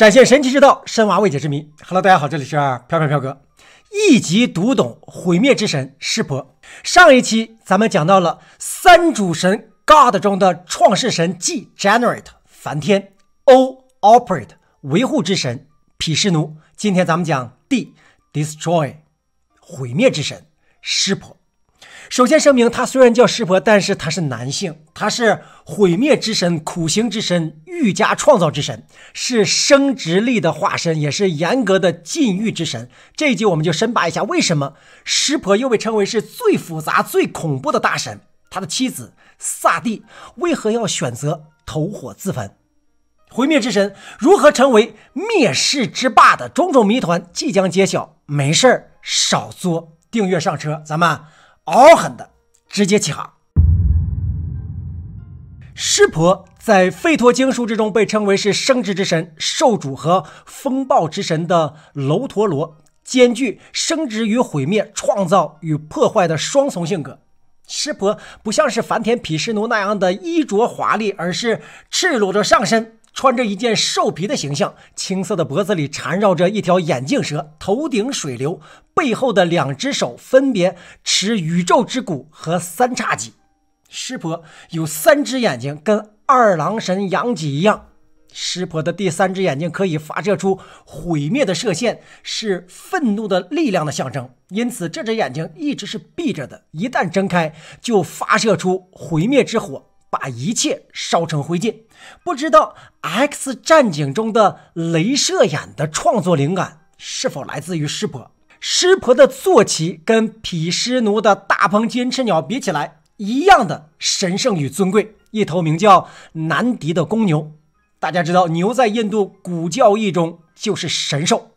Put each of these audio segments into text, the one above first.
展现神奇之道，深挖未解之谜。Hello，大家好，这里是飘飘飘哥，一集读懂毁灭之神湿婆。上一期咱们讲到了三主神 God 中的创世神 Generate 梵天，O Operate 维护之神毗湿奴。今天咱们讲 D Destroy 毁灭之神湿婆。首先声明，他虽然叫湿婆，但是他是男性，他是毁灭之神、苦行之神、愈加创造之神，是生殖力的化身，也是严格的禁欲之神。这一集我们就深扒一下，为什么湿婆又被称为是最复杂、最恐怖的大神？他的妻子萨蒂为何要选择投火自焚？毁灭之神如何成为灭世之霸的种种谜团即将揭晓。没事儿少作，订阅上车，咱们。嗷狠的，直接起航。湿婆在吠陀经书之中被称为是生殖之神、受主和风暴之神的楼陀罗，兼具生殖与毁灭、创造与破坏的双重性格。湿婆不像是梵天、毗湿奴那样的衣着华丽，而是赤裸着上身。穿着一件兽皮的形象，青色的脖子里缠绕着一条眼镜蛇，头顶水流，背后的两只手分别持宇宙之鼓和三叉戟。湿婆有三只眼睛，跟二郎神杨戬一样。湿婆的第三只眼睛可以发射出毁灭的射线，是愤怒的力量的象征，因此这只眼睛一直是闭着的。一旦睁开，就发射出毁灭之火。把一切烧成灰烬。不知道《X 战警》中的镭射眼的创作灵感是否来自于湿婆。湿婆的坐骑跟毗湿奴的大鹏金翅鸟比起来，一样的神圣与尊贵。一头名叫南迪的公牛。大家知道，牛在印度古教义中就是神兽。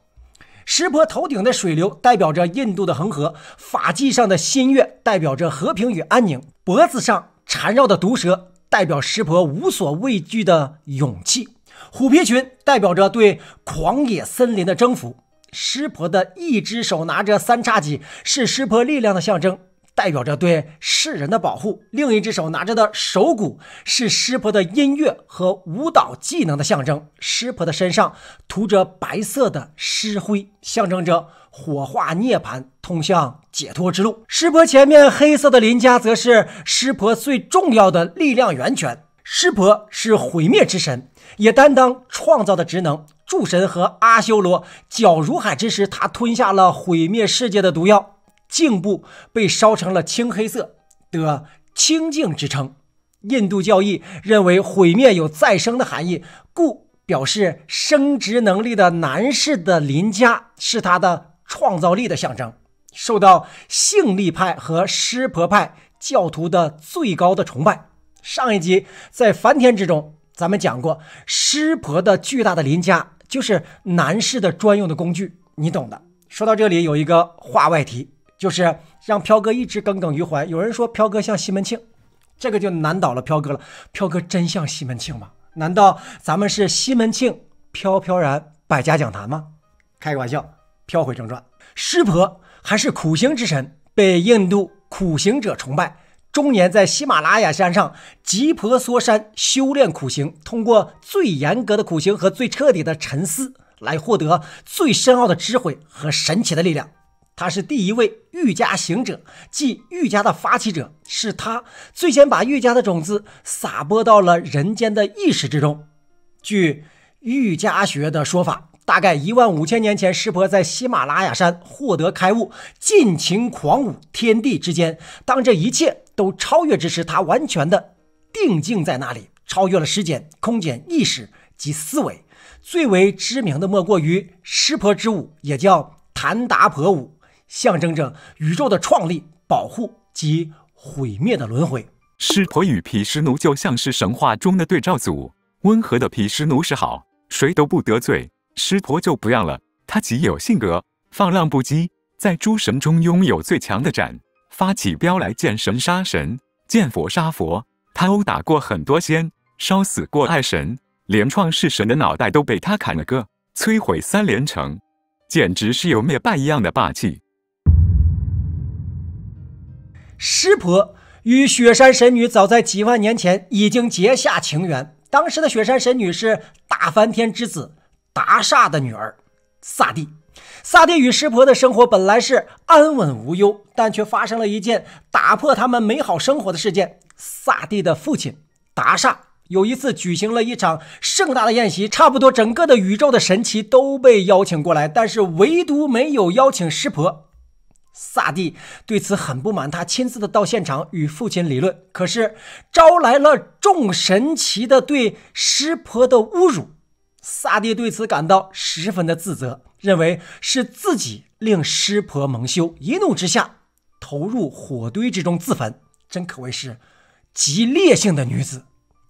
湿婆头顶的水流代表着印度的恒河，发髻上的新月代表着和平与安宁，脖子上。缠绕的毒蛇代表湿婆无所畏惧的勇气，虎皮裙代表着对狂野森林的征服。湿婆的一只手拿着三叉戟，是湿婆力量的象征。代表着对世人的保护，另一只手拿着的手鼓是湿婆的音乐和舞蹈技能的象征。湿婆的身上涂着白色的尸灰，象征着火化涅槃，通向解脱之路。湿婆前面黑色的林家，则是湿婆最重要的力量源泉。湿婆是毁灭之神，也担当创造的职能。诸神和阿修罗搅如海之时，他吞下了毁灭世界的毒药。颈部被烧成了青黑色的清净之称。印度教义认为毁灭有再生的含义，故表示生殖能力的男士的邻家是他的创造力的象征，受到性力派和湿婆派教徒的最高的崇拜。上一集在梵天之中，咱们讲过湿婆的巨大的邻家就是男士的专用的工具，你懂的。说到这里，有一个话外题。就是让飘哥一直耿耿于怀。有人说飘哥像西门庆，这个就难倒了飘哥了。飘哥真像西门庆吗？难道咱们是西门庆飘飘然百家讲坛吗？开个玩笑，飘回正传。湿婆还是苦行之神，被印度苦行者崇拜。终年在喜马拉雅山上吉婆娑山修炼苦行，通过最严格的苦行和最彻底的沉思来获得最深奥的智慧和神奇的力量。他是第一位瑜伽行者，即瑜伽的发起者，是他最先把瑜伽的种子撒播到了人间的意识之中。据瑜伽学的说法，大概一万五千年前，湿婆在喜马拉雅山获得开悟，尽情狂舞天地之间。当这一切都超越之时，他完全的定静在那里，超越了时间、空间、意识及思维。最为知名的莫过于湿婆之舞，也叫谭达婆舞。象征着宇宙的创立、保护及毁灭的轮回。湿婆与毗湿奴就像是神话中的对照组。温和的毗湿奴是好，谁都不得罪；湿婆就不一样了，他极有性格，放浪不羁，在诸神中拥有最强的斩，发起飙来，见神杀神，见佛杀佛。他殴打过很多仙，烧死过爱神，连创世神的脑袋都被他砍了个摧毁三连城，简直是有灭霸一样的霸气。湿婆与雪山神女早在几万年前已经结下情缘。当时的雪山神女是大梵天之子达萨的女儿萨蒂。萨蒂与湿婆的生活本来是安稳无忧，但却发生了一件打破他们美好生活的事件。萨蒂的父亲达萨有一次举行了一场盛大的宴席，差不多整个的宇宙的神奇都被邀请过来，但是唯独没有邀请湿婆。萨蒂对此很不满，他亲自的到现场与父亲理论，可是招来了众神奇的对湿婆的侮辱。萨蒂对此感到十分的自责，认为是自己令湿婆蒙羞，一怒之下投入火堆之中自焚，真可谓是极烈性的女子。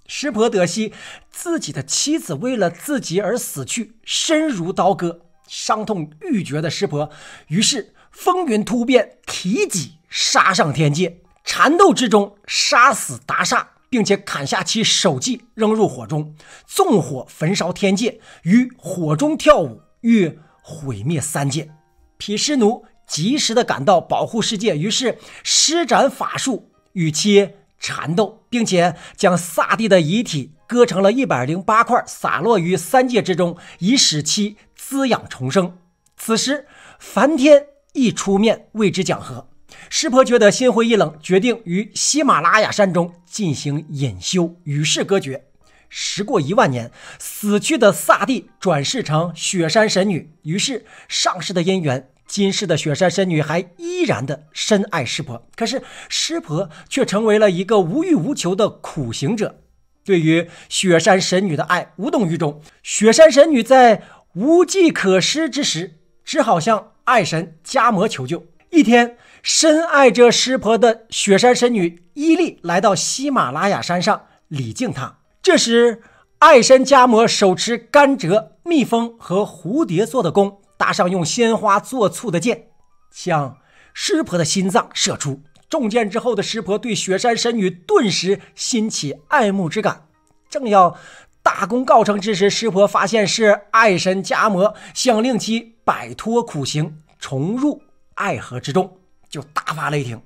湿婆得悉自己的妻子为了自己而死去，身如刀割，伤痛欲绝的湿婆，于是。风云突变，提戟杀上天界，缠斗之中杀死达萨，并且砍下其首级扔入火中，纵火焚烧天界，于火中跳舞，欲毁灭三界。毗湿奴及时的赶到保护世界，于是施展法术与其缠斗，并且将萨蒂的遗体割成了一百零八块，洒落于三界之中，以使其滋养重生。此时梵天。一出面为之讲和，师婆觉得心灰意冷，决定于喜马拉雅山中进行隐修，与世隔绝。时过一万年，死去的萨帝转世成雪山神女，于是上世的姻缘，今世的雪山神女还依然的深爱师婆，可是师婆却成为了一个无欲无求的苦行者，对于雪山神女的爱无动于衷。雪山神女在无计可施之时，只好向。爱神伽摩求救。一天，深爱着湿婆的雪山神女伊利来到喜马拉雅山上礼敬她。这时，爱神伽摩手持甘蔗、蜜蜂和蝴蝶做的弓，搭上用鲜花做醋的箭，向湿婆的心脏射出。中箭之后的湿婆对雪山神女顿时心起爱慕之感。正要大功告成之时，湿婆发现是爱神伽摩，想令其。摆脱苦行，重入爱河之中，就大发雷霆，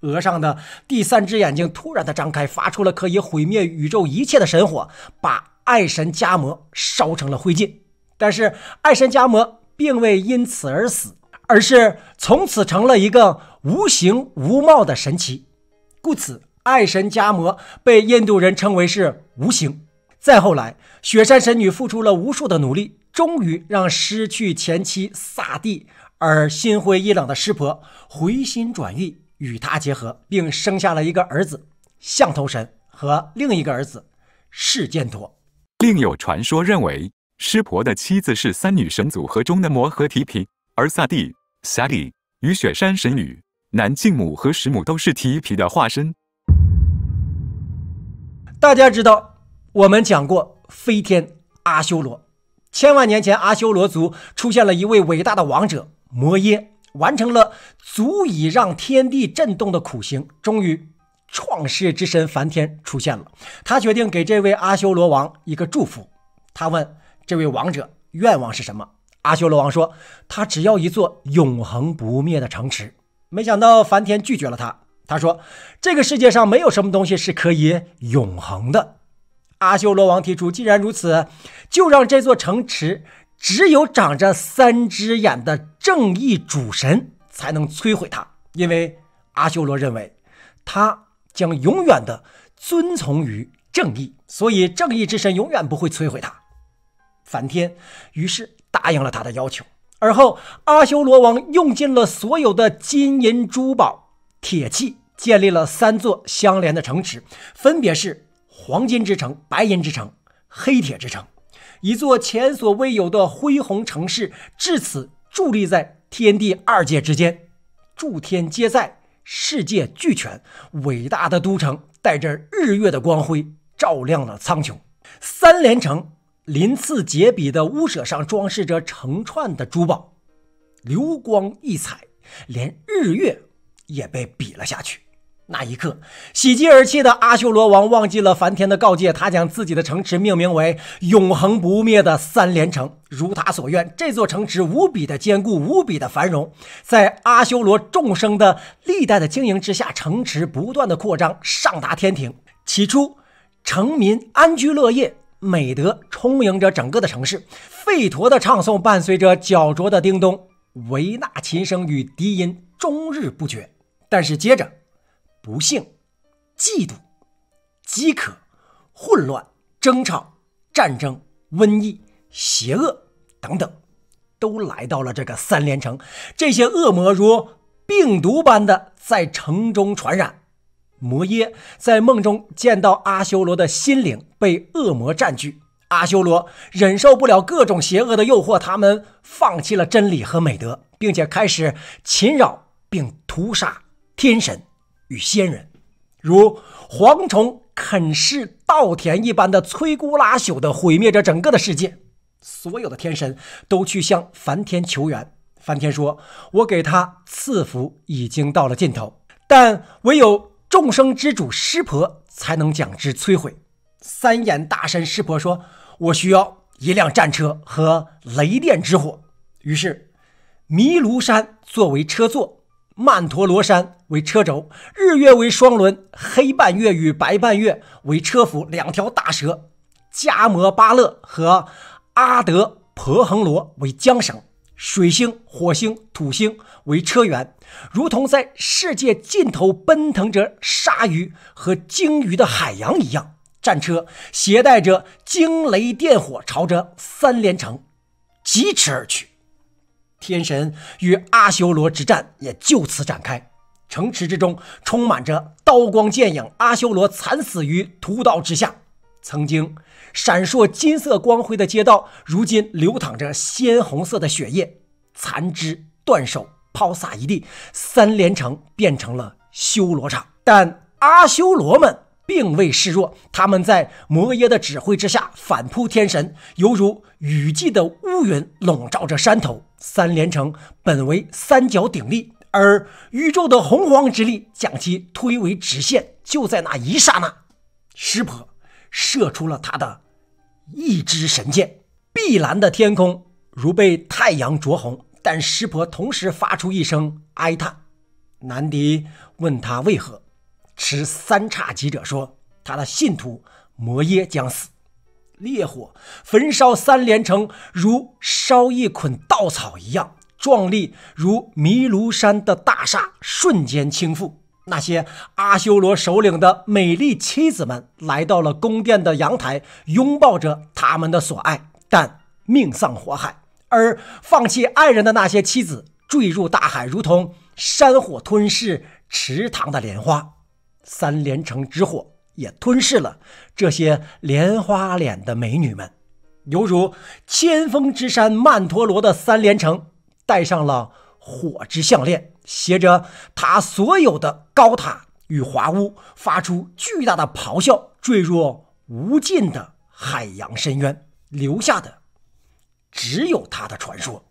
额上的第三只眼睛突然的张开，发出了可以毁灭宇宙一切的神火，把爱神迦摩烧成了灰烬。但是爱神迦摩并未因此而死，而是从此成了一个无形无貌的神奇。故此爱神迦摩被印度人称为是无形。再后来，雪山神女付出了无数的努力，终于让失去前妻萨蒂而心灰意冷的湿婆回心转意，与他结合，并生下了一个儿子象头神和另一个儿子释犍陀。另有传说认为，湿婆的妻子是三女神组合中的摩诃提毗，而萨蒂、霞里与雪山神女南靖母和石母都是提毗的化身。大家知道。我们讲过飞天阿修罗，千万年前阿修罗族出现了一位伟大的王者摩耶，完成了足以让天地震动的苦行。终于，创世之神梵天出现了，他决定给这位阿修罗王一个祝福。他问这位王者愿望是什么？阿修罗王说，他只要一座永恒不灭的城池。没想到梵天拒绝了他，他说这个世界上没有什么东西是可以永恒的。阿修罗王提出，既然如此，就让这座城池只有长着三只眼的正义主神才能摧毁它，因为阿修罗认为他将永远的遵从于正义，所以正义之神永远不会摧毁他。梵天于是答应了他的要求，而后阿修罗王用尽了所有的金银珠宝、铁器，建立了三座相连的城池，分别是。黄金之城、白银之城、黑铁之城，一座前所未有的恢宏城市，至此伫立在天地二界之间，诸天皆在，世界俱全。伟大的都城带着日月的光辉，照亮了苍穹。三连城鳞次栉比的屋舍上装饰着成串的珠宝，流光溢彩，连日月也被比了下去。那一刻，喜极而泣的阿修罗王忘记了梵天的告诫，他将自己的城池命名为“永恒不灭的三连城”。如他所愿，这座城池无比的坚固，无比的繁荣。在阿修罗众生的历代的经营之下，城池不断的扩张，上达天庭。起初，城民安居乐业，美德充盈着整个的城市。吠陀的唱诵伴随着角卓的叮咚，维纳琴声与笛音终日不绝。但是接着。不幸、嫉妒、饥渴、混乱、争吵、战争、瘟疫、邪恶等等，都来到了这个三连城。这些恶魔如病毒般的在城中传染。摩耶在梦中见到阿修罗的心灵被恶魔占据，阿修罗忍受不了各种邪恶的诱惑，他们放弃了真理和美德，并且开始侵扰并屠杀天神。与仙人，如蝗虫啃噬稻田一般的摧枯拉朽的毁灭着整个的世界。所有的天神都去向梵天求援。梵天说：“我给他赐福已经到了尽头，但唯有众生之主湿婆才能将之摧毁。”三眼大神湿婆说：“我需要一辆战车和雷电之火。”于是，弥卢山作为车座。曼陀罗山为车轴，日月为双轮，黑半月与白半月为车辐，两条大蛇迦摩巴勒和阿德婆恒罗为缰绳，水星、火星、土星为车辕，如同在世界尽头奔腾着鲨鱼和鲸鱼的海洋一样，战车携带着惊雷电火，朝着三连城疾驰而去。天神与阿修罗之战也就此展开，城池之中充满着刀光剑影，阿修罗惨死于屠刀之下。曾经闪烁金色光辉的街道，如今流淌着鲜红色的血液，残肢断手抛洒一地，三连城变成了修罗场。但阿修罗们。并未示弱，他们在摩耶的指挥之下反扑天神，犹如雨季的乌云笼罩着山头。三连城本为三角鼎立，而宇宙的洪荒之力将其推为直线。就在那一刹那，师婆射出了他的，一支神箭。碧蓝的天空如被太阳灼红，但师婆同时发出一声哀叹。南迪问他为何。持三叉戟者说：“他的信徒摩耶将死，烈火焚烧三连城，如烧一捆稻草一样壮丽，如弥卢山的大厦瞬间倾覆。那些阿修罗首领的美丽妻子们来到了宫殿的阳台，拥抱着他们的所爱，但命丧火海。而放弃爱人的那些妻子坠入大海，如同山火吞噬池塘的莲花。”三连城之火也吞噬了这些莲花脸的美女们，犹如千峰之山曼陀罗的三连城戴上了火之项链，携着他所有的高塔与华屋，发出巨大的咆哮，坠入无尽的海洋深渊，留下的只有他的传说。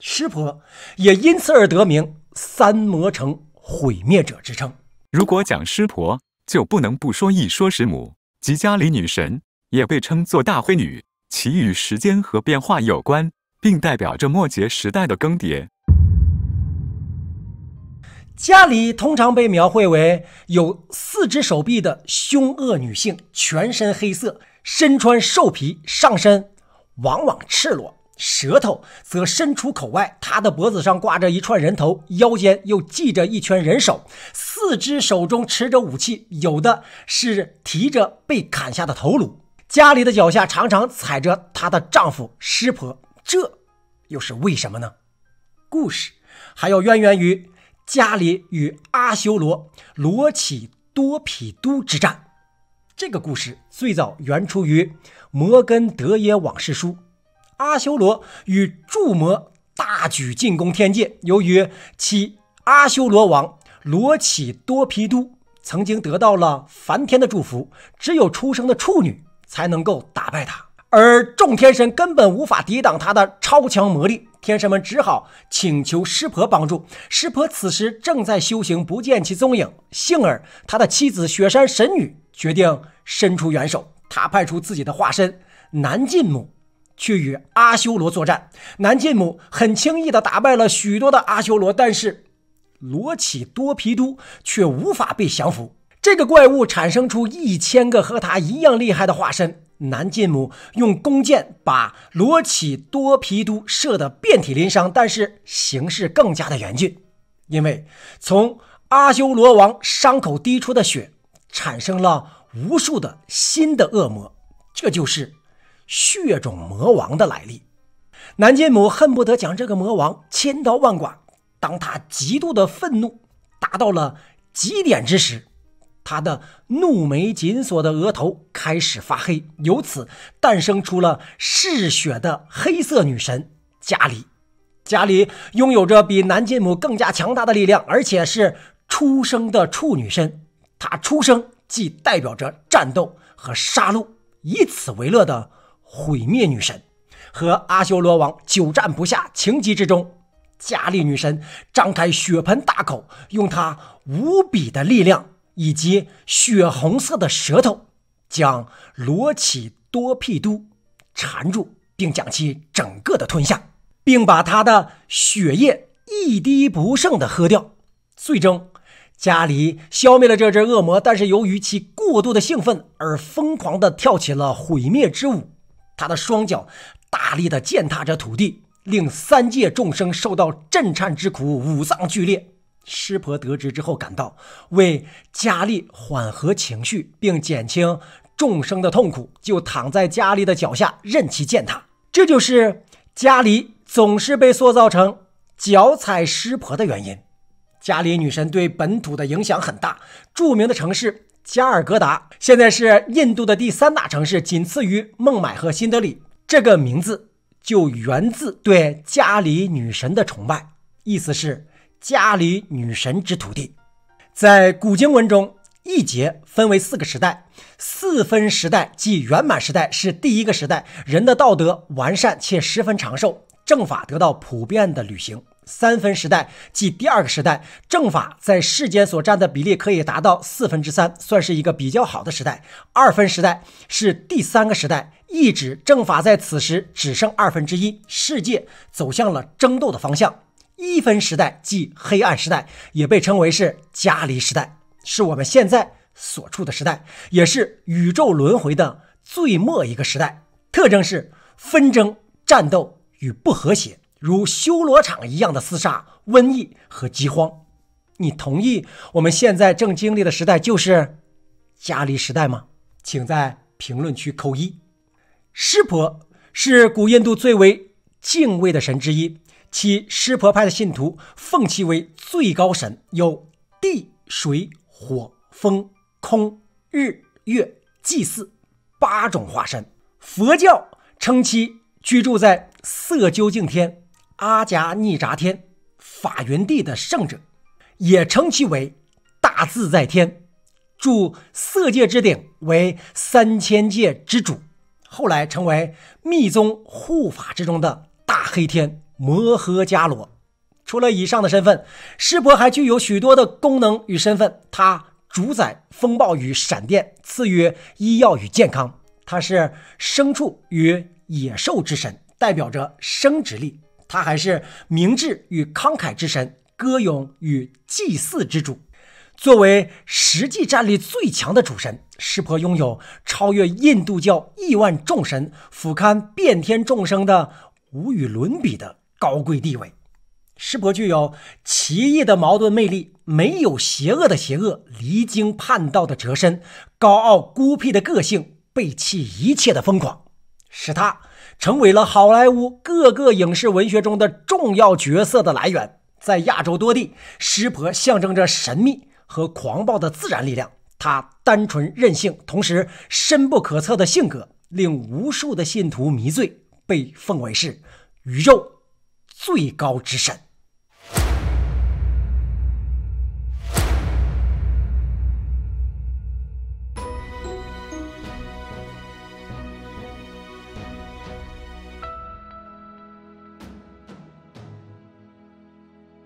湿婆也因此而得名“三魔城毁灭者”之称。如果讲师婆，就不能不说一说师母，即家里女神，也被称作大灰女。其与时间和变化有关，并代表着末节时代的更迭。家里通常被描绘为有四只手臂的凶恶女性，全身黑色，身穿兽皮，上身往往赤裸。舌头则伸出口外，他的脖子上挂着一串人头，腰间又系着一圈人手，四只手中持着武器，有的是提着被砍下的头颅。家里的脚下常常踩着她的丈夫师婆，这又是为什么呢？故事还要渊源于家里与阿修罗罗乞多毗都之战。这个故事最早源出于《摩根德耶往事书》。阿修罗与诸魔大举进攻天界。由于其阿修罗王罗乞多毗都曾经得到了梵天的祝福，只有出生的处女才能够打败他，而众天神根本无法抵挡他的超强魔力。天神们只好请求湿婆帮助。湿婆此时正在修行，不见其踪影。幸而他的妻子雪山神女决定伸出援手，他派出自己的化身南晋母。去与阿修罗作战，南进母很轻易地打败了许多的阿修罗，但是罗绮多皮都却无法被降服。这个怪物产生出一千个和他一样厉害的化身，南进母用弓箭把罗绮多皮都射得遍体鳞伤，但是形势更加的严峻，因为从阿修罗王伤口滴出的血产生了无数的新的恶魔。这就是。血种魔王的来历，南金母恨不得将这个魔王千刀万剐。当他极度的愤怒达到了极点之时，他的怒眉紧锁的额头开始发黑，由此诞生出了嗜血的黑色女神加里。加里拥有着比南金母更加强大的力量，而且是出生的处女神。她出生即代表着战斗和杀戮，以此为乐的。毁灭女神和阿修罗王久战不下，情急之中，伽利女神张开血盆大口，用她无比的力量以及血红色的舌头，将罗起多毗都缠住，并将其整个的吞下，并把他的血液一滴不剩的喝掉。最终，家里消灭了这只恶魔，但是由于其过度的兴奋而疯狂的跳起了毁灭之舞。他的双脚大力的践踏着土地，令三界众生受到震颤之苦，五脏俱裂。湿婆得知之后赶到，为佳丽缓和情绪，并减轻众生的痛苦，就躺在佳丽的脚下任其践踏。这就是佳丽总是被塑造成脚踩湿婆的原因。佳丽女神对本土的影响很大，著名的城市。加尔各答现在是印度的第三大城市，仅次于孟买和新德里。这个名字就源自对加里女神的崇拜，意思是“加里女神之土地”。在古经文中，一节分为四个时代，四分时代即圆满时代是第一个时代，人的道德完善且十分长寿，政法得到普遍的履行。三分时代即第二个时代，正法在世间所占的比例可以达到四分之三，算是一个比较好的时代。二分时代是第三个时代，意指正法在此时只剩二分之一，世界走向了争斗的方向。一分时代即黑暗时代，也被称为是伽离时代，是我们现在所处的时代，也是宇宙轮回的最末一个时代，特征是纷争、战斗与不和谐。如修罗场一样的厮杀、瘟疫和饥荒，你同意我们现在正经历的时代就是迦梨时代吗？请在评论区扣一。湿婆是古印度最为敬畏的神之一，其湿婆派的信徒奉其为最高神，有地、水、火、风、空、日、月祭祀八种化身。佛教称其居住在色究竟天。阿迦逆扎天，法云地的圣者，也称其为大自在天，住色界之顶，为三千界之主。后来成为密宗护法之中的大黑天摩诃迦罗。除了以上的身份，师伯还具有许多的功能与身份。他主宰风暴与闪电，赐予医药与健康。他是牲畜与野兽之神，代表着生殖力。他还是明智与慷慨之神，歌咏与祭祀之主。作为实际战力最强的主神，湿婆拥有超越印度教亿万众神、俯瞰遍天众生的无与伦比的高贵地位。湿婆具有奇异的矛盾魅力：没有邪恶的邪恶，离经叛道的哲身，高傲孤僻的个性，背弃一切的疯狂。使他成为了好莱坞各个影视文学中的重要角色的来源。在亚洲多地，湿婆象征着神秘和狂暴的自然力量。他单纯任性，同时深不可测的性格令无数的信徒迷醉，被奉为是宇宙最高之神。